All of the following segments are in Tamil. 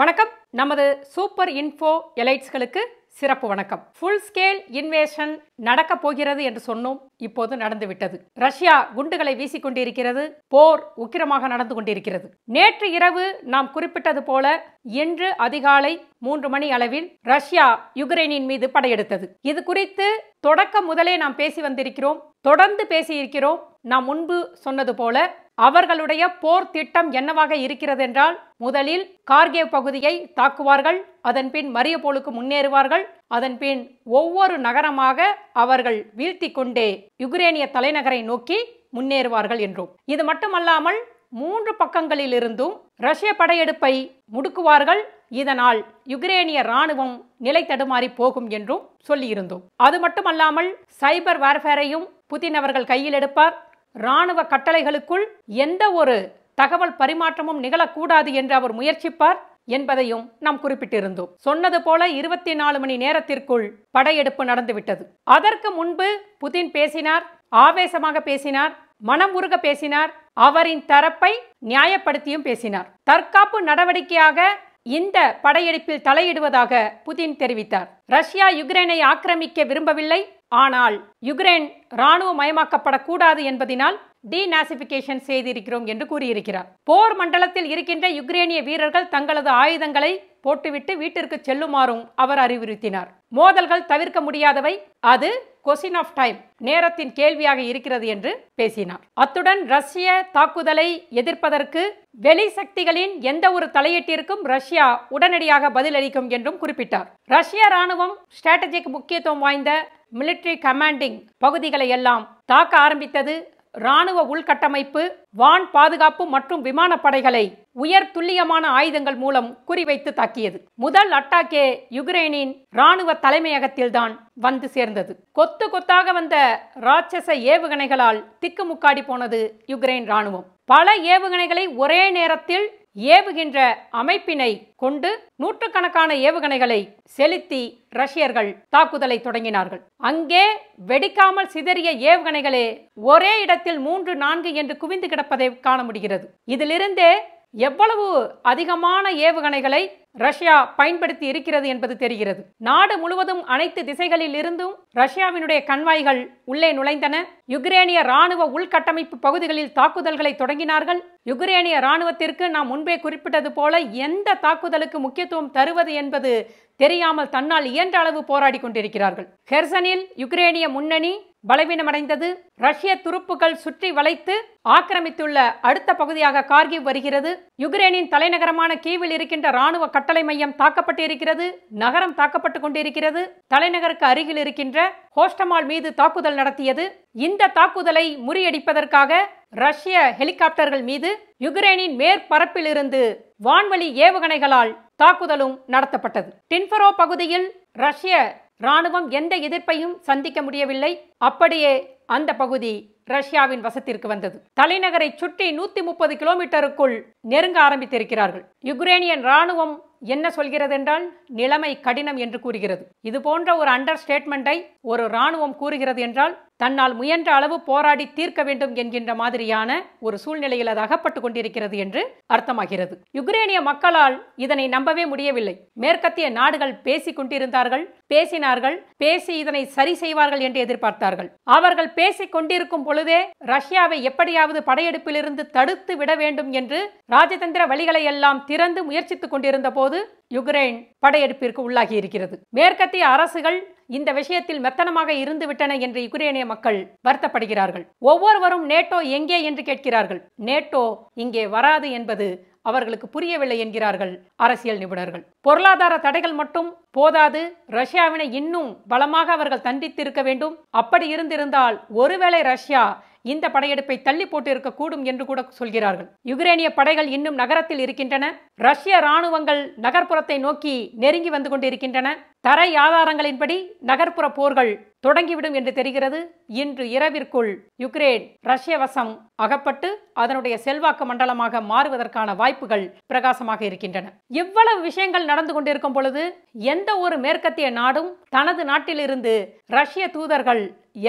வணக்கம் நமது சூப்பர் இன்ஃபோ எலைட்ஸ்களுக்கு சிறப்பு வணக்கம் ஃபுல் ஸ்கேல் இன்வேஷன் நடக்கப் போகிறது என்று சொன்னோம் இப்போது நடந்துவிட்டது ரஷ்யா குண்டுகளை வீசிக்கொண்டிருக்கிறது போர் உக்கிரமாக நடந்து கொண்டிருக்கிறது நேற்று இரவு நாம் குறிப்பிட்டது போல இன்று அதிகாலை மூன்று மணி அளவில் ரஷ்யா யுக்ரைனின் மீது படையெடுத்தது இது குறித்து தொடக்க முதலே நாம் பேசி வந்திருக்கிறோம் தொடர்ந்து பேசியிருக்கிறோம் நாம் முன்பு சொன்னது போல அவர்களுடைய போர் திட்டம் என்னவாக இருக்கிறது என்றால் முதலில் கார்கேவ் பகுதியை தாக்குவார்கள் அதன்பின் மரியபோலுக்கு முன்னேறுவார்கள் அதன்பின் ஒவ்வொரு நகரமாக அவர்கள் வீழ்த்தி கொண்டே யுக்ரேனிய தலைநகரை நோக்கி முன்னேறுவார்கள் என்றும் இது மட்டுமல்லாமல் மூன்று பக்கங்களிலிருந்தும் ரஷ்ய படையெடுப்பை முடுக்குவார்கள் இதனால் யுக்ரேனிய ராணுவம் நிலை தடுமாறி போகும் என்றும் சொல்லியிருந்தோம் அது மட்டுமல்லாமல் சைபர் வேர்ஃபேரையும் புதின் அவர்கள் கையில் எடுப்பார் இராணுவ கட்டளைகளுக்குள் எந்த ஒரு தகவல் பரிமாற்றமும் நிகழக்கூடாது என்று அவர் முயற்சிப்பார் என்பதையும் நாம் குறிப்பிட்டிருந்தோம் சொன்னது போல இருபத்தி நாலு மணி நேரத்திற்குள் படையெடுப்பு நடந்துவிட்டது அதற்கு முன்பு புதின் பேசினார் ஆவேசமாக பேசினார் மனம் உருக பேசினார் அவரின் தரப்பை நியாயப்படுத்தியும் பேசினார் தற்காப்பு நடவடிக்கையாக இந்த படையெடுப்பில் தலையிடுவதாக புதின் தெரிவித்தார் ரஷ்யா யுக்ரைனை ஆக்கிரமிக்க விரும்பவில்லை ஆனால் யுக்ரைன் மயமாக்கப்படக்கூடாது என்பதினால் டிநாசிபிகேஷன் செய்திருக்கிறோம் என்று கூறியிருக்கிறார் போர் மண்டலத்தில் இருக்கின்ற யுக்ரேனிய வீரர்கள் தங்களது ஆயுதங்களை போட்டுவிட்டு வீட்டிற்கு செல்லுமாறும் அவர் அறிவுறுத்தினார் மோதல்கள் தவிர்க்க முடியாதவை அது கொசின் ஆஃப் டைம் நேரத்தின் கேள்வியாக இருக்கிறது என்று பேசினார் அத்துடன் ரஷ்ய தாக்குதலை எதிர்ப்பதற்கு வெளி சக்திகளின் எந்த ஒரு தலையீட்டிற்கும் ரஷ்யா உடனடியாக பதிலளிக்கும் என்றும் குறிப்பிட்டார் ரஷ்ய ராணுவம் ஸ்ட்ராட்டஜிக் முக்கியத்துவம் வாய்ந்த மிலிட்ரி கமாண்டிங் பகுதிகளை எல்லாம் தாக்க ஆரம்பித்தது இராணுவ உள்கட்டமைப்பு வான் பாதுகாப்பு மற்றும் விமானப்படைகளை உயர் துல்லியமான ஆயுதங்கள் மூலம் குறிவைத்து தாக்கியது முதல் அட்டாக்கே யுக்ரைனின் ராணுவ தலைமையகத்தில்தான் வந்து சேர்ந்தது கொத்து கொத்தாக வந்த ராட்சச ஏவுகணைகளால் திக்குமுக்காடி போனது யுக்ரைன் ராணுவம் பல ஏவுகணைகளை ஒரே நேரத்தில் ஏவுகின்ற அமைப்பினை கொண்டு நூற்றுக்கணக்கான ஏவுகணைகளை செலுத்தி ரஷ்யர்கள் தாக்குதலை தொடங்கினார்கள் அங்கே வெடிக்காமல் சிதறிய ஏவுகணைகளே ஒரே இடத்தில் மூன்று நான்கு என்று குவிந்து கிடப்பதை காண முடிகிறது இதிலிருந்தே எவ்வளவு அதிகமான ஏவுகணைகளை ரஷ்யா பயன்படுத்தி இருக்கிறது என்பது தெரிகிறது நாடு முழுவதும் அனைத்து திசைகளில் இருந்தும் ரஷ்யாவினுடைய கண்வாய்கள் உள்ளே நுழைந்தன யுக்ரேனிய ராணுவ உள்கட்டமைப்பு பகுதிகளில் தாக்குதல்களை தொடங்கினார்கள் யுக்ரேனிய ராணுவத்திற்கு நாம் முன்பே குறிப்பிட்டது போல எந்த தாக்குதலுக்கு முக்கியத்துவம் தருவது என்பது தெரியாமல் தன்னால் இயன்ற அளவு போராடி கொண்டிருக்கிறார்கள் ஹெர்சனில் யுக்ரேனிய முன்னணி பலவீனமடைந்தது ரஷ்ய துருப்புகள் சுற்றி வளைத்து ஆக்கிரமித்துள்ள அடுத்த பகுதியாக கார்கிவ் வருகிறது யுக்ரைனின் தலைநகரமான கீவில் இருக்கின்ற ராணுவ கட்டளை மையம் தாக்கப்பட்டு இருக்கிறது நகரம் தாக்கப்பட்டு கொண்டிருக்கிறது தலைநகருக்கு அருகில் இருக்கின்ற ஹோஸ்டமால் மீது தாக்குதல் நடத்தியது இந்த தாக்குதலை முறியடிப்பதற்காக ரஷ்ய ஹெலிகாப்டர்கள் மீது யுக்ரைனின் மேற்பரப்பில் இருந்து வான்வழி ஏவுகணைகளால் தாக்குதலும் நடத்தப்பட்டது டின்பரோ பகுதியில் ரஷ்ய ராணுவம் எந்த எதிர்ப்பையும் சந்திக்க முடியவில்லை அப்படியே அந்த பகுதி ரஷ்யாவின் வசத்திற்கு வந்தது தலைநகரை சுற்றி நூத்தி முப்பது கிலோமீட்டருக்குள் நெருங்க ஆரம்பித்திருக்கிறார்கள் யுக்ரேனியன் ராணுவம் என்ன சொல்கிறது என்றால் நிலைமை கடினம் என்று கூறுகிறது இது போன்ற ஒரு அண்டர் ஸ்டேட்மெண்டை ஒரு ராணுவம் கூறுகிறது என்றால் தன்னால் முயன்ற அளவு போராடி தீர்க்க வேண்டும் என்கின்ற மாதிரியான ஒரு சூழ்நிலையில் அது அகப்பட்டு கொண்டிருக்கிறது என்று அர்த்தமாகிறது யுக்ரேனிய மக்களால் இதனை நம்பவே முடியவில்லை மேற்கத்திய நாடுகள் பேசிக் கொண்டிருந்தார்கள் பேசினார்கள் பேசி இதனை சரி செய்வார்கள் என்று எதிர்பார்த்தார்கள் அவர்கள் பேசிக் கொண்டிருக்கும் பொழுதே ரஷ்யாவை எப்படியாவது படையெடுப்பிலிருந்து தடுத்து விட வேண்டும் என்று ராஜதந்திர வழிகளை எல்லாம் திறந்து முயற்சித்துக் கொண்டிருந்த போது யுக்ரைன் படையெடுப்பிற்கு உள்ளாகி இருக்கிறது மேற்கத்திய அரசுகள் இந்த விஷயத்தில் மெத்தனமாக இருந்துவிட்டன என்று யுக்ரேனிய மக்கள் வருத்தப்படுகிறார்கள் ஒவ்வொருவரும் நேட்டோ எங்கே என்று கேட்கிறார்கள் நேட்டோ இங்கே வராது என்பது அவர்களுக்கு புரியவில்லை என்கிறார்கள் அரசியல் நிபுணர்கள் பொருளாதார தடைகள் மட்டும் போதாது ரஷ்யாவினை இன்னும் பலமாக அவர்கள் தண்டித்திருக்க வேண்டும் அப்படி இருந்திருந்தால் ஒருவேளை ரஷ்யா இந்த படையெடுப்பை தள்ளி போட்டு இருக்கக்கூடும் என்று கூட சொல்கிறார்கள் யுக்ரேனிய படைகள் இன்னும் நகரத்தில் இருக்கின்றன ரஷ்ய இராணுவங்கள் நகர்ப்புறத்தை நோக்கி நெருங்கி வந்து கொண்டிருக்கின்றன தரை ஆதாரங்களின்படி நகர்ப்புற போர்கள் தொடங்கிவிடும் என்று தெரிகிறது இன்று இரவிற்குள் யுக்ரேன் ரஷ்ய வசம் அகப்பட்டு அதனுடைய செல்வாக்கு மண்டலமாக மாறுவதற்கான வாய்ப்புகள் பிரகாசமாக இருக்கின்றன இவ்வளவு விஷயங்கள் நடந்து கொண்டிருக்கும் பொழுது எந்த ஒரு மேற்கத்திய நாடும் தனது நாட்டிலிருந்து ரஷ்ய தூதர்கள்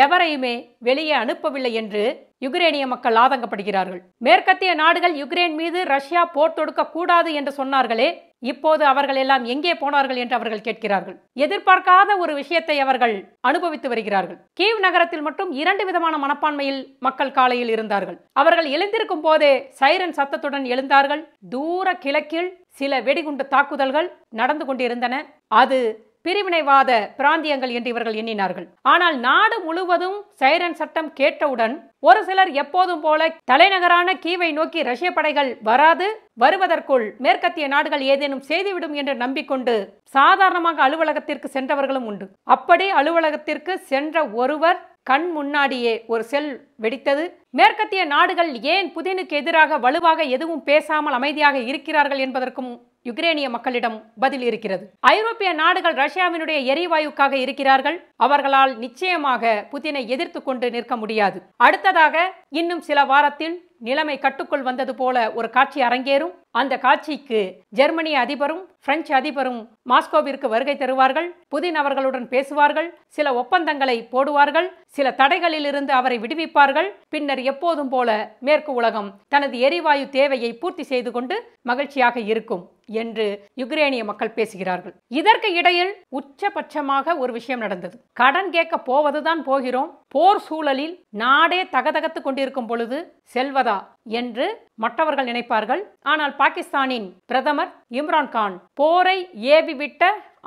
எவரையுமே வெளியே அனுப்பவில்லை என்று யுக்ரேனிய மக்கள் ஆதங்கப்படுகிறார்கள் மேற்கத்திய நாடுகள் யுக்ரேன் மீது ரஷ்யா போர் தொடுக்க கூடாது என்று சொன்னார்களே இப்போது அவர்கள் எல்லாம் எங்கே போனார்கள் என்று அவர்கள் கேட்கிறார்கள் எதிர்பார்க்காத ஒரு விஷயத்தை அவர்கள் அனுபவித்து வருகிறார்கள் கீவ் நகரத்தில் மட்டும் இரண்டு விதமான மனப்பான்மையில் மக்கள் காலையில் இருந்தார்கள் அவர்கள் எழுந்திருக்கும் போதே சைரன் சத்தத்துடன் எழுந்தார்கள் தூர கிழக்கில் சில வெடிகுண்டு தாக்குதல்கள் நடந்து கொண்டிருந்தன அது பிரிவினைவாத பிராந்தியங்கள் என்று இவர்கள் எண்ணினார்கள் ஆனால் நாடு முழுவதும் சைரன் சட்டம் கேட்டவுடன் ஒரு சிலர் எப்போதும் போல தலைநகரான கீவை நோக்கி ரஷ்ய படைகள் வராது வருவதற்குள் மேற்கத்திய நாடுகள் ஏதேனும் செய்துவிடும் என்று நம்பிக்கொண்டு சாதாரணமாக அலுவலகத்திற்கு சென்றவர்களும் உண்டு அப்படி அலுவலகத்திற்கு சென்ற ஒருவர் கண் முன்னாடியே ஒரு செல் வெடித்தது மேற்கத்திய நாடுகள் ஏன் புதினுக்கு எதிராக வலுவாக எதுவும் பேசாமல் அமைதியாக இருக்கிறார்கள் என்பதற்கும் யுக்ரேனிய மக்களிடம் பதில் இருக்கிறது ஐரோப்பிய நாடுகள் ரஷ்யாவினுடைய எரிவாயுக்காக இருக்கிறார்கள் அவர்களால் நிச்சயமாக புதினை எதிர்த்து கொண்டு நிற்க முடியாது அடுத்ததாக இன்னும் சில வாரத்தில் நிலைமை கட்டுக்குள் வந்தது போல ஒரு காட்சி அரங்கேறும் அந்த காட்சிக்கு ஜெர்மனி அதிபரும் பிரெஞ்சு அதிபரும் மாஸ்கோவிற்கு வருகை தருவார்கள் புதின் அவர்களுடன் பேசுவார்கள் சில ஒப்பந்தங்களை போடுவார்கள் சில தடைகளில் இருந்து அவரை விடுவிப்பார்கள் பின்னர் எப்போதும் போல மேற்கு உலகம் தனது எரிவாயு தேவையை பூர்த்தி செய்து கொண்டு மகிழ்ச்சியாக இருக்கும் என்று யுக்ரேனிய மக்கள் பேசுகிறார்கள் இதற்கு இடையில் உச்சபட்சமாக ஒரு விஷயம் நடந்தது கடன் கேட்க போவதுதான் போகிறோம் போர் சூழலில் நாடே தகதகத்து கொண்டிருக்கும் பொழுது செல்வதா என்று மற்றவர்கள் நினைப்பார்கள் ஆனால் பாகிஸ்தானின் பிரதமர் இம்ரான்கான் போரை ஏவிவிட்ட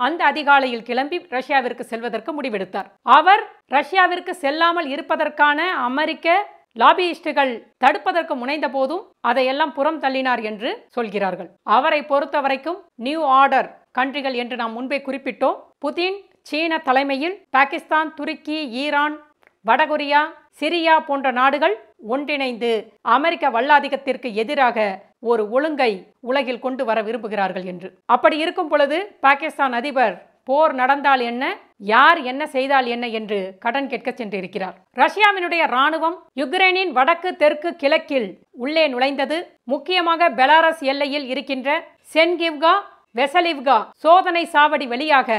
அந்த அதிகாலையில் கிளம்பி ரஷ்யாவிற்கு செல்வதற்கு முடிவெடுத்தார் அவர் ரஷ்யாவிற்கு செல்லாமல் இருப்பதற்கான அமெரிக்க லாபியிஸ்டுகள் தடுப்பதற்கு முனைந்த போதும் அதையெல்லாம் புறம் தள்ளினார் என்று சொல்கிறார்கள் அவரை பொறுத்தவரைக்கும் நியூ ஆர்டர் கண்ட்ரிகள் என்று நாம் முன்பே குறிப்பிட்டோம் புதின் சீன தலைமையில் பாகிஸ்தான் துருக்கி ஈரான் வடகொரியா சிரியா போன்ற நாடுகள் ஒன்றிணைந்து அமெரிக்க வல்லாதிக்கத்திற்கு எதிராக ஒரு ஒழுங்கை உலகில் கொண்டு வர விரும்புகிறார்கள் என்று அப்படி இருக்கும் பொழுது பாகிஸ்தான் அதிபர் போர் நடந்தால் என்ன யார் என்ன செய்தால் என்ன என்று கடன் கேட்க சென்றிருக்கிறார் ரஷ்யாவினுடைய ராணுவம் யுக்ரைனின் வடக்கு தெற்கு கிழக்கில் உள்ளே நுழைந்தது முக்கியமாக பெலாரஸ் எல்லையில் இருக்கின்ற சென்கிவ்கா வெசலிவ்கா சோதனை சாவடி வழியாக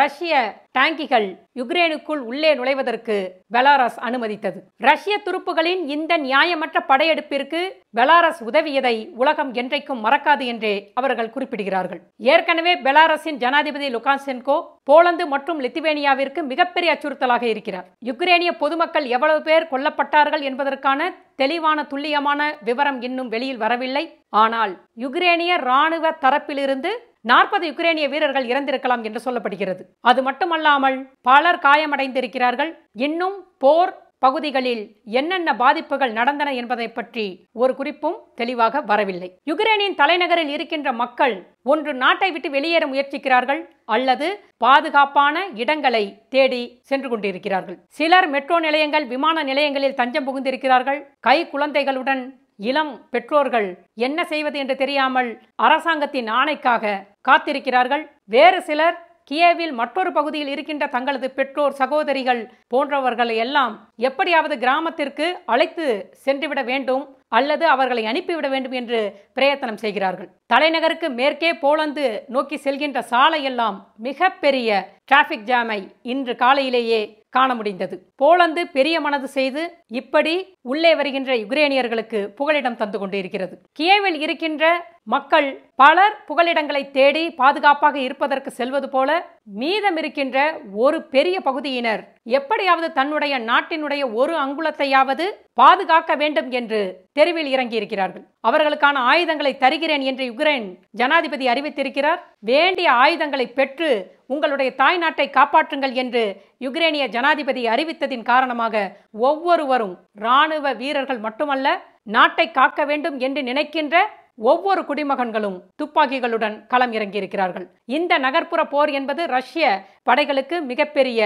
ரஷ்ய டேங்கிகள் யுக்ரேனுக்குள் உள்ளே நுழைவதற்கு பெலாரஸ் அனுமதித்தது ரஷ்ய துருப்புகளின் இந்த நியாயமற்ற படையெடுப்பிற்கு பெலாரஸ் உதவியதை உலகம் என்றைக்கும் மறக்காது என்றே அவர்கள் குறிப்பிடுகிறார்கள் ஏற்கனவே பெலாரஸின் ஜனாதிபதி லுகான்சென்கோ போலந்து மற்றும் லித்துவேனியாவிற்கு மிகப்பெரிய அச்சுறுத்தலாக இருக்கிறார் யுக்ரேனிய பொதுமக்கள் எவ்வளவு பேர் கொல்லப்பட்டார்கள் என்பதற்கான தெளிவான துல்லியமான விவரம் இன்னும் வெளியில் வரவில்லை ஆனால் யுக்ரேனிய இராணுவ தரப்பிலிருந்து நாற்பது யுக்ரேனிய வீரர்கள் இறந்திருக்கலாம் என்று சொல்லப்படுகிறது அது மட்டுமல்லாமல் பலர் காயமடைந்திருக்கிறார்கள் இன்னும் போர் பகுதிகளில் என்னென்ன பாதிப்புகள் நடந்தன என்பதை பற்றி ஒரு குறிப்பும் தெளிவாக வரவில்லை யுக்ரைனின் தலைநகரில் இருக்கின்ற மக்கள் ஒன்று நாட்டை விட்டு வெளியேற முயற்சிக்கிறார்கள் அல்லது பாதுகாப்பான இடங்களை தேடி சென்று கொண்டிருக்கிறார்கள் சிலர் மெட்ரோ நிலையங்கள் விமான நிலையங்களில் தஞ்சம் புகுந்திருக்கிறார்கள் கை குழந்தைகளுடன் இளம் பெற்றோர்கள் என்ன செய்வது என்று தெரியாமல் அரசாங்கத்தின் ஆணைக்காக காத்திருக்கிறார்கள் வேறு சிலர் கியேவில் மற்றொரு பகுதியில் இருக்கின்ற தங்களது பெற்றோர் சகோதரிகள் போன்றவர்களை எல்லாம் எப்படியாவது கிராமத்திற்கு அழைத்து சென்றுவிட வேண்டும் அல்லது அவர்களை அனுப்பிவிட வேண்டும் என்று பிரயத்தனம் செய்கிறார்கள் தலைநகருக்கு மேற்கே போலந்து நோக்கி செல்கின்ற சாலையெல்லாம் மிக பெரிய டிராஃபிக் ஜாமை இன்று காலையிலேயே காண முடிந்தது போலந்து பெரிய மனது செய்து இப்படி உள்ளே வருகின்ற யுக்ரேனியர்களுக்கு புகலிடம் தந்து கொண்டிருக்கிறது கியேவில் இருக்கின்ற மக்கள் பலர் புகலிடங்களை தேடி பாதுகாப்பாக இருப்பதற்கு செல்வது போல மீதம் இருக்கின்ற ஒரு பெரிய பகுதியினர் எப்படியாவது தன்னுடைய நாட்டினுடைய ஒரு அங்குலத்தையாவது பாதுகாக்க வேண்டும் என்று தெருவில் இறங்கியிருக்கிறார்கள் அவர்களுக்கான ஆயுதங்களை தருகிறேன் என்று யுக்ரைன் ஜனாதிபதி அறிவித்திருக்கிறார் வேண்டிய ஆயுதங்களை பெற்று உங்களுடைய தாய் நாட்டை காப்பாற்றுங்கள் என்று யுக்ரேனிய ஜனாதிபதி அறிவித்ததின் காரணமாக ஒவ்வொருவரும் இராணுவ வீரர்கள் மட்டுமல்ல நாட்டை காக்க வேண்டும் என்று நினைக்கின்ற ஒவ்வொரு குடிமகன்களும் துப்பாக்கிகளுடன் களம் இறங்கியிருக்கிறார்கள் இந்த நகர்ப்புற போர் என்பது ரஷ்ய படைகளுக்கு மிகப்பெரிய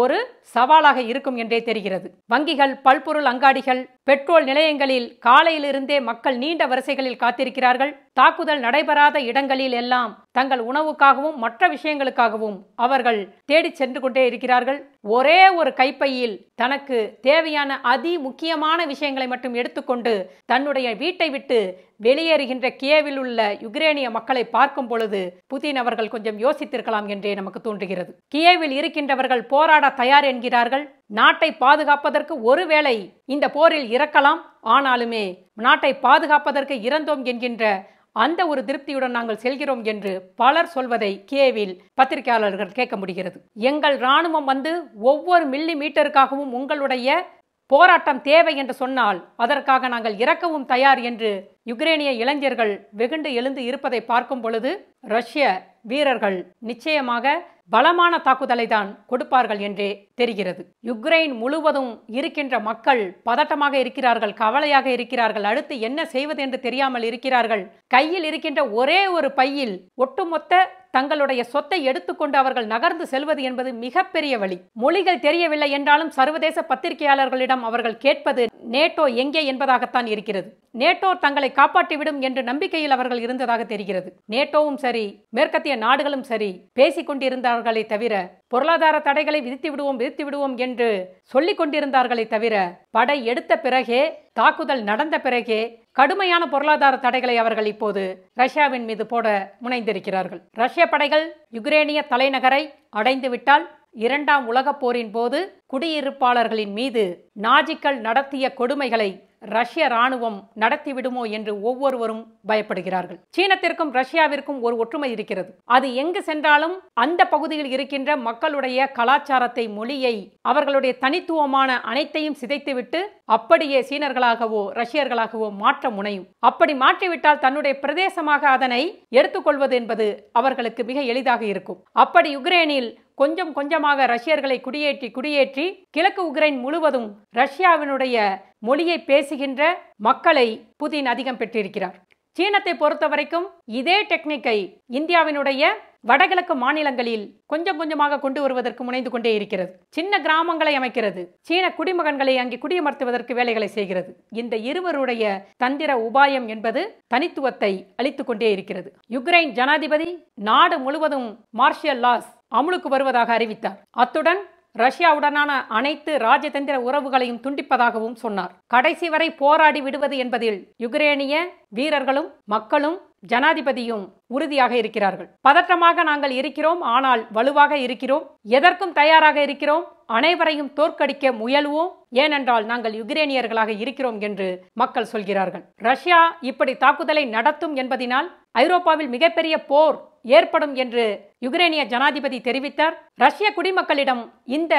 ஒரு சவாலாக இருக்கும் என்றே தெரிகிறது வங்கிகள் பல்பொருள் அங்காடிகள் பெட்ரோல் நிலையங்களில் காலையிலிருந்தே மக்கள் நீண்ட வரிசைகளில் காத்திருக்கிறார்கள் தாக்குதல் நடைபெறாத இடங்களில் எல்லாம் தங்கள் உணவுக்காகவும் மற்ற விஷயங்களுக்காகவும் அவர்கள் தேடி சென்று கொண்டே இருக்கிறார்கள் ஒரே ஒரு கைப்பையில் தனக்கு தேவையான அதி முக்கியமான விஷயங்களை மட்டும் எடுத்துக்கொண்டு தன்னுடைய வீட்டை விட்டு வெளியேறுகின்ற கியவில் உள்ள யுக்ரேனிய மக்களை பார்க்கும் பொழுது புதின் அவர்கள் கொஞ்சம் யோசித்திருக்கலாம் என்றே நமக்கு தோன்றுகிறது கியேவில் இருக்கின்றவர்கள் போராட போராட தயார் என்கிறார்கள் நாட்டை பாதுகாப்பதற்கு ஒருவேளை இந்த போரில் இறக்கலாம் ஆனாலுமே நாட்டை பாதுகாப்பதற்கு இறந்தோம் என்கின்ற அந்த ஒரு திருப்தியுடன் நாங்கள் செல்கிறோம் என்று பலர் சொல்வதை கேவில் பத்திரிகையாளர்கள் கேட்க முடிகிறது எங்கள் இராணுவம் வந்து ஒவ்வொரு மில்லி மீட்டருக்காகவும் உங்களுடைய போராட்டம் தேவை என்று சொன்னால் அதற்காக நாங்கள் இறக்கவும் தயார் என்று யுக்ரேனிய இளைஞர்கள் வெகுண்டு எழுந்து இருப்பதை பார்க்கும் பொழுது ரஷ்ய வீரர்கள் நிச்சயமாக பலமான தாக்குதலை தான் கொடுப்பார்கள் என்றே தெரிகிறது யுக்ரைன் முழுவதும் இருக்கின்ற மக்கள் பதட்டமாக இருக்கிறார்கள் கவலையாக இருக்கிறார்கள் அடுத்து என்ன செய்வது என்று தெரியாமல் இருக்கிறார்கள் கையில் இருக்கின்ற ஒரே ஒரு பையில் ஒட்டுமொத்த தங்களுடைய சொத்தை எடுத்துக்கொண்டு அவர்கள் நகர்ந்து செல்வது என்பது மிகப்பெரிய வழி மொழிகள் தெரியவில்லை என்றாலும் சர்வதேச பத்திரிகையாளர்களிடம் அவர்கள் கேட்பது நேட்டோ எங்கே என்பதாகத்தான் இருக்கிறது நேட்டோ தங்களை காப்பாற்றிவிடும் என்ற நம்பிக்கையில் அவர்கள் இருந்ததாக தெரிகிறது நேட்டோவும் சரி மேற்கத்திய நாடுகளும் சரி பேசிக் கொண்டிருந்தார்களே தவிர பொருளாதார தடைகளை விதித்து விடுவோம் விதித்து விடுவோம் என்று சொல்லிக் கொண்டிருந்தார்களே தவிர படை எடுத்த பிறகே தாக்குதல் நடந்த பிறகே கடுமையான பொருளாதார தடைகளை அவர்கள் இப்போது ரஷ்யாவின் மீது போட முனைந்திருக்கிறார்கள் ரஷ்ய படைகள் யுக்ரேனிய தலைநகரை அடைந்துவிட்டால் இரண்டாம் உலகப் போரின் போது குடியிருப்பாளர்களின் மீது நாஜிக்கள் நடத்திய கொடுமைகளை ரஷ்ய ராணுவம் நடத்திவிடுமோ என்று ஒவ்வொருவரும் பயப்படுகிறார்கள் சீனத்திற்கும் ரஷ்யாவிற்கும் ஒரு ஒற்றுமை இருக்கிறது அது எங்கு சென்றாலும் அந்த பகுதியில் இருக்கின்ற மக்களுடைய கலாச்சாரத்தை மொழியை அவர்களுடைய தனித்துவமான அனைத்தையும் சிதைத்துவிட்டு அப்படியே சீனர்களாகவோ ரஷ்யர்களாகவோ மாற்ற முனையும் அப்படி மாற்றிவிட்டால் தன்னுடைய பிரதேசமாக அதனை எடுத்துக்கொள்வது என்பது அவர்களுக்கு மிக எளிதாக இருக்கும் அப்படி யுக்ரைனில் கொஞ்சம் கொஞ்சமாக ரஷ்யர்களை குடியேற்றி குடியேற்றி கிழக்கு உக்ரைன் முழுவதும் ரஷ்யாவினுடைய மொழியை பேசுகின்ற மக்களை புதின் அதிகம் பெற்றிருக்கிறார் சீனத்தை பொறுத்த வரைக்கும் இதே டெக்னிக்கை இந்தியாவினுடைய வடகிழக்கு மாநிலங்களில் கொஞ்சம் கொஞ்சமாக கொண்டு வருவதற்கு முனைந்து கொண்டே இருக்கிறது சின்ன கிராமங்களை அமைக்கிறது சீன குடிமகன்களை அங்கே குடியமர்த்துவதற்கு வேலைகளை செய்கிறது இந்த இருவருடைய தந்திர உபாயம் என்பது தனித்துவத்தை அளித்து கொண்டே இருக்கிறது யுக்ரைன் ஜனாதிபதி நாடு முழுவதும் மார்ஷியல் லாஸ் அமுலுக்கு வருவதாக அறிவித்தார் அத்துடன் ரஷ்யாவுடனான அனைத்து ராஜதந்திர உறவுகளையும் துண்டிப்பதாகவும் சொன்னார் கடைசி வரை போராடி விடுவது என்பதில் யுக்ரேனிய வீரர்களும் மக்களும் ஜனாதிபதியும் உறுதியாக இருக்கிறார்கள் பதற்றமாக நாங்கள் இருக்கிறோம் ஆனால் வலுவாக இருக்கிறோம் எதற்கும் தயாராக இருக்கிறோம் அனைவரையும் தோற்கடிக்க முயல்வோம் ஏனென்றால் நாங்கள் யுக்ரேனியர்களாக இருக்கிறோம் என்று மக்கள் சொல்கிறார்கள் ரஷ்யா இப்படி தாக்குதலை நடத்தும் என்பதினால் ஐரோப்பாவில் மிகப்பெரிய போர் ஏற்படும் என்று யுக்ரேனிய ஜனாதிபதி தெரிவித்தார் ரஷ்ய குடிமக்களிடம் இந்த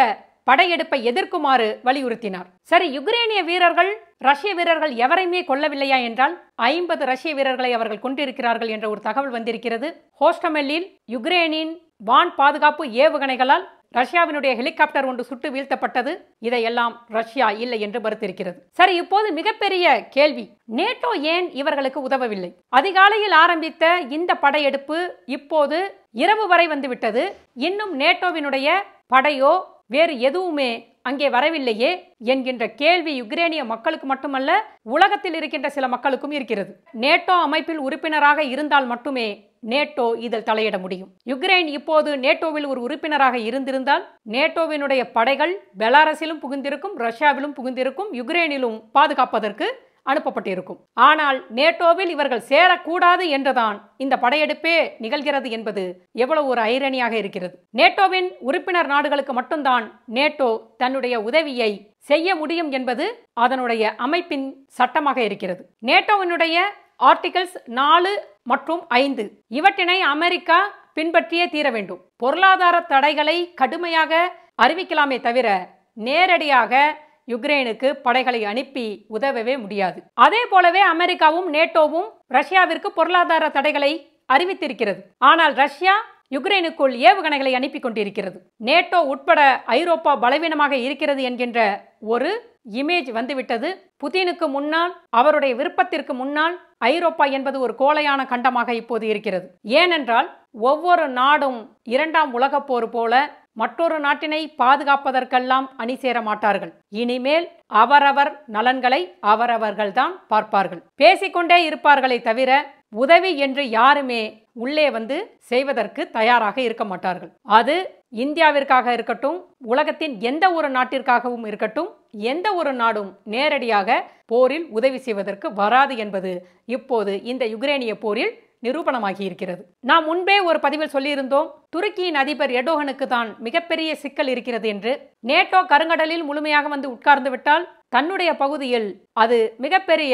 படையெடுப்பை எதிர்க்குமாறு வலியுறுத்தினார் சரி யுக்ரேனிய வீரர்கள் ரஷ்ய வீரர்கள் எவரையுமே கொல்லவில்லையா என்றால் ஐம்பது ரஷ்ய வீரர்களை அவர்கள் கொண்டிருக்கிறார்கள் என்ற ஒரு தகவல் வந்திருக்கிறது ஹோஸ்டமெல்லில் யுக்ரேனின் வான் பாதுகாப்பு ஏவுகணைகளால் ரஷ்யாவினுடைய ஹெலிகாப்டர் ஒன்று சுட்டு வீழ்த்தப்பட்டது இதையெல்லாம் ரஷ்யா இல்லை என்று மறுத்திருக்கிறது சரி இப்போது மிகப்பெரிய கேள்வி நேட்டோ ஏன் இவர்களுக்கு உதவவில்லை அதிகாலையில் ஆரம்பித்த இந்த படையெடுப்பு இப்போது இரவு வரை வந்துவிட்டது இன்னும் நேட்டோவினுடைய படையோ வேறு எதுவுமே அங்கே வரவில்லையே என்கின்ற கேள்வி யுக்ரேனிய மக்களுக்கு மட்டுமல்ல உலகத்தில் இருக்கின்ற சில மக்களுக்கும் இருக்கிறது நேட்டோ அமைப்பில் உறுப்பினராக இருந்தால் மட்டுமே நேட்டோ இதில் தலையிட முடியும் யுக்ரைன் இப்போது நேட்டோவில் ஒரு உறுப்பினராக இருந்திருந்தால் நேட்டோவினுடைய படைகள் பெலாரஸிலும் புகுந்திருக்கும் ரஷ்யாவிலும் புகுந்திருக்கும் யுக்ரைனிலும் பாதுகாப்பதற்கு அனுப்பப்பட்டிருக்கும் ஆனால் நேட்டோவில் இவர்கள் சேரக்கூடாது என்றுதான் இந்த படையெடுப்பே நிகழ்கிறது என்பது எவ்வளவு ஒரு ஐரணியாக இருக்கிறது நேட்டோவின் உறுப்பினர் நாடுகளுக்கு மட்டும்தான் நேட்டோ தன்னுடைய உதவியை செய்ய முடியும் என்பது அதனுடைய அமைப்பின் சட்டமாக இருக்கிறது நேட்டோவினுடைய ஆர்டிகல்ஸ் நாலு மற்றும் ஐந்து இவற்றினை அமெரிக்கா பின்பற்றியே தீர வேண்டும் பொருளாதார தடைகளை கடுமையாக அறிவிக்கலாமே தவிர நேரடியாக யுக்ரைனுக்கு படைகளை அனுப்பி உதவவே முடியாது அதே போலவே அமெரிக்காவும் நேட்டோவும் ரஷ்யாவிற்கு பொருளாதார தடைகளை அறிவித்திருக்கிறது ஆனால் ரஷ்யா யுக்ரைனுக்குள் ஏவுகணைகளை அனுப்பி கொண்டிருக்கிறது நேட்டோ உட்பட ஐரோப்பா பலவீனமாக இருக்கிறது என்கின்ற ஒரு இமேஜ் வந்துவிட்டது புதினுக்கு முன்னால் அவருடைய விருப்பத்திற்கு முன்னால் ஐரோப்பா என்பது ஒரு கோலையான கண்டமாக இப்போது இருக்கிறது ஏனென்றால் ஒவ்வொரு நாடும் இரண்டாம் உலகப்போர் போல மற்றொரு நாட்டினை பாதுகாப்பதற்கெல்லாம் அணி சேர மாட்டார்கள் இனிமேல் அவரவர் நலன்களை அவரவர்கள்தான் பார்ப்பார்கள் பேசிக்கொண்டே இருப்பார்களை தவிர உதவி என்று யாருமே உள்ளே வந்து செய்வதற்கு தயாராக இருக்க மாட்டார்கள் அது இந்தியாவிற்காக இருக்கட்டும் உலகத்தின் எந்த ஒரு நாட்டிற்காகவும் இருக்கட்டும் எந்த ஒரு நாடும் நேரடியாக போரில் உதவி செய்வதற்கு வராது என்பது இப்போது இந்த யுக்ரேனிய போரில் நிரூபணமாகி இருக்கிறது நாம் முன்பே ஒரு பதிவில் சொல்லியிருந்தோம் துருக்கியின் அதிபர் எடோகனுக்கு தான் மிகப்பெரிய சிக்கல் இருக்கிறது என்று நேட்டோ கருங்கடலில் முழுமையாக வந்து உட்கார்ந்து விட்டால் தன்னுடைய பகுதியில் அது மிகப்பெரிய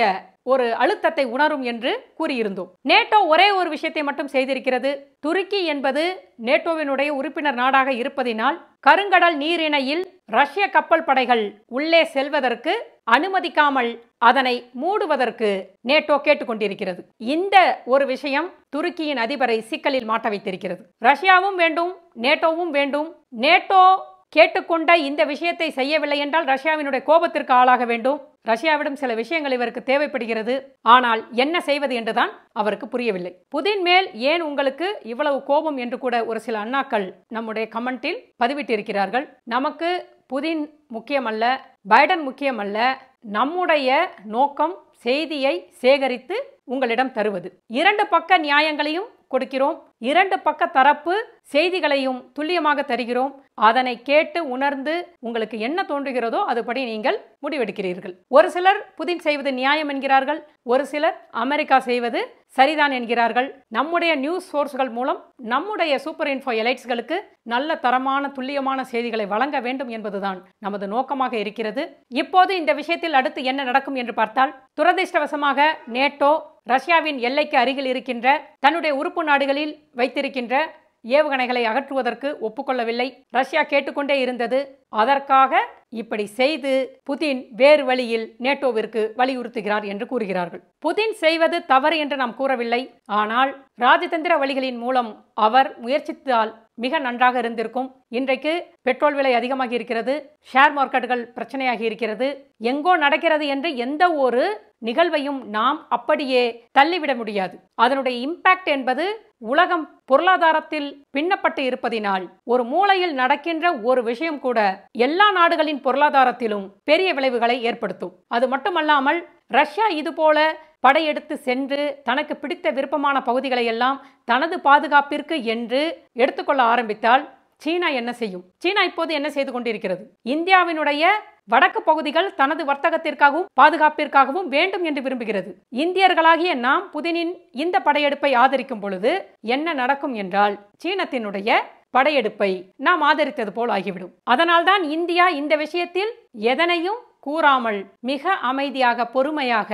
ஒரு அழுத்தத்தை உணரும் என்று கூறியிருந்தோம் நேட்டோ ஒரே ஒரு விஷயத்தை மட்டும் செய்திருக்கிறது துருக்கி என்பது நேட்டோவினுடைய உறுப்பினர் நாடாக இருப்பதினால் கருங்கடல் நீரிணையில் ரஷ்ய கப்பல் படைகள் உள்ளே செல்வதற்கு அனுமதிக்காமல் அதனை மூடுவதற்கு நேட்டோ கேட்டுக்கொண்டிருக்கிறது இந்த ஒரு விஷயம் துருக்கியின் அதிபரை சிக்கலில் மாட்ட வைத்திருக்கிறது ரஷ்யாவும் வேண்டும் நேட்டோவும் வேண்டும் நேட்டோ கேட்டுக்கொண்ட இந்த விஷயத்தை செய்யவில்லை என்றால் ரஷ்யாவினுடைய கோபத்திற்கு ஆளாக வேண்டும் ரஷ்யாவிடம் சில விஷயங்கள் இவருக்கு தேவைப்படுகிறது ஆனால் என்ன செய்வது என்றுதான் அவருக்கு புரியவில்லை புதின் மேல் ஏன் உங்களுக்கு இவ்வளவு கோபம் என்று கூட ஒரு சில அண்ணாக்கள் நம்முடைய கமெண்டில் பதிவிட்டிருக்கிறார்கள் நமக்கு புதின் முக்கியமல்ல பைடன் முக்கியமல்ல நம்முடைய நோக்கம் செய்தியை சேகரித்து உங்களிடம் தருவது இரண்டு பக்க நியாயங்களையும் கொடுக்கிறோம் இரண்டு பக்க தரப்பு செய்திகளையும் துல்லியமாக தருகிறோம் அதனை கேட்டு உணர்ந்து உங்களுக்கு என்ன தோன்றுகிறதோ அதுபடி நீங்கள் முடிவெடுக்கிறீர்கள் ஒரு சிலர் புதின் செய்வது நியாயம் என்கிறார்கள் ஒரு சிலர் அமெரிக்கா செய்வது சரிதான் என்கிறார்கள் நம்முடைய நியூஸ் சோர்ஸ்கள் மூலம் நம்முடைய சூப்பர் இன்ஃபோ எலைட்ஸ்களுக்கு நல்ல தரமான துல்லியமான செய்திகளை வழங்க வேண்டும் என்பதுதான் நமது நோக்கமாக இருக்கிறது இப்போது இந்த விஷயத்தில் அடுத்து என்ன நடக்கும் என்று பார்த்தால் துரதிருஷ்டவசமாக நேட்டோ ரஷ்யாவின் எல்லைக்கு அருகில் இருக்கின்ற தன்னுடைய உறுப்பு நாடுகளில் வைத்திருக்கின்ற ஏவுகணைகளை அகற்றுவதற்கு ஒப்புக்கொள்ளவில்லை ரஷ்யா கேட்டுக்கொண்டே இருந்தது அதற்காக இப்படி செய்து புதின் வேறு வழியில் நேட்டோவிற்கு வலியுறுத்துகிறார் என்று கூறுகிறார்கள் புதின் செய்வது தவறு என்று நாம் கூறவில்லை ஆனால் ராஜதந்திர வழிகளின் மூலம் அவர் முயற்சித்தால் மிக நன்றாக இருந்திருக்கும் இன்றைக்கு பெட்ரோல் விலை அதிகமாகி இருக்கிறது ஷேர் மார்க்கெட்டுகள் பிரச்சனையாகி இருக்கிறது எங்கோ நடக்கிறது என்று எந்த ஒரு நிகழ்வையும் நாம் அப்படியே தள்ளிவிட முடியாது அதனுடைய இம்பாக்ட் என்பது உலகம் பொருளாதாரத்தில் பின்னப்பட்டு இருப்பதினால் ஒரு மூலையில் நடக்கின்ற ஒரு விஷயம் கூட எல்லா நாடுகளின் பொருளாதாரத்திலும் பெரிய விளைவுகளை ஏற்படுத்தும் அது மட்டுமல்லாமல் ரஷ்யா இதுபோல படையெடுத்து சென்று தனக்கு பிடித்த விருப்பமான பகுதிகளை எல்லாம் தனது பாதுகாப்பிற்கு என்று எடுத்துக்கொள்ள ஆரம்பித்தால் சீனா என்ன செய்யும் சீனா இப்போது என்ன செய்து கொண்டிருக்கிறது இந்தியாவினுடைய வடக்கு பகுதிகள் தனது வர்த்தகத்திற்காகவும் பாதுகாப்பிற்காகவும் வேண்டும் என்று விரும்புகிறது இந்தியர்களாகிய நாம் புதினின் இந்த படையெடுப்பை ஆதரிக்கும் பொழுது என்ன நடக்கும் என்றால் சீனத்தினுடைய படையெடுப்பை நாம் ஆதரித்தது போல் ஆகிவிடும் அதனால்தான் இந்தியா இந்த விஷயத்தில் எதனையும் கூறாமல் மிக அமைதியாக பொறுமையாக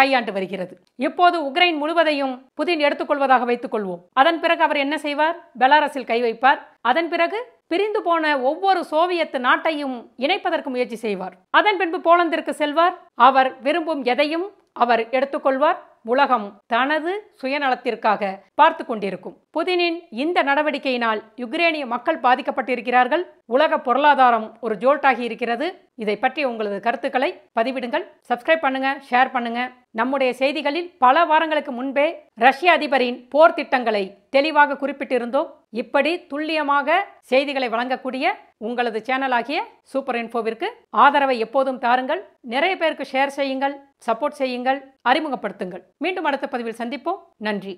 கையாண்டு வருகிறது இப்போது உக்ரைன் முழுவதையும் புதின் எடுத்துக்கொள்வதாக வைத்துக் கொள்வோம் அதன் பிறகு அவர் என்ன செய்வார் பெலாரஸில் கை வைப்பார் அதன் பிறகு பிரிந்து போன ஒவ்வொரு சோவியத் நாட்டையும் இணைப்பதற்கு முயற்சி செய்வார் அதன் பின்பு போலந்திற்கு செல்வார் அவர் விரும்பும் எதையும் அவர் எடுத்துக்கொள்வார் உலகம் தனது சுயநலத்திற்காக பார்த்து கொண்டிருக்கும் புதினின் இந்த நடவடிக்கையினால் யுக்ரேனிய மக்கள் பாதிக்கப்பட்டிருக்கிறார்கள் உலக பொருளாதாரம் ஒரு ஜோல்டாகி இருக்கிறது இதை பற்றி உங்களது கருத்துக்களை பதிவிடுங்கள் சப்ஸ்கிரைப் பண்ணுங்க ஷேர் பண்ணுங்க நம்முடைய செய்திகளில் பல வாரங்களுக்கு முன்பே ரஷ்ய அதிபரின் போர் திட்டங்களை தெளிவாக குறிப்பிட்டிருந்தோம் இப்படி துல்லியமாக செய்திகளை வழங்கக்கூடிய உங்களது சேனலாகிய சூப்பர் இன்ஃபோவிற்கு ஆதரவை எப்போதும் தாருங்கள் நிறைய பேருக்கு ஷேர் செய்யுங்கள் சப்போர்ட் செய்யுங்கள் அறிமுகப்படுத்துங்கள் மீண்டும் அடுத்த பதிவில் சந்திப்போம் நன்றி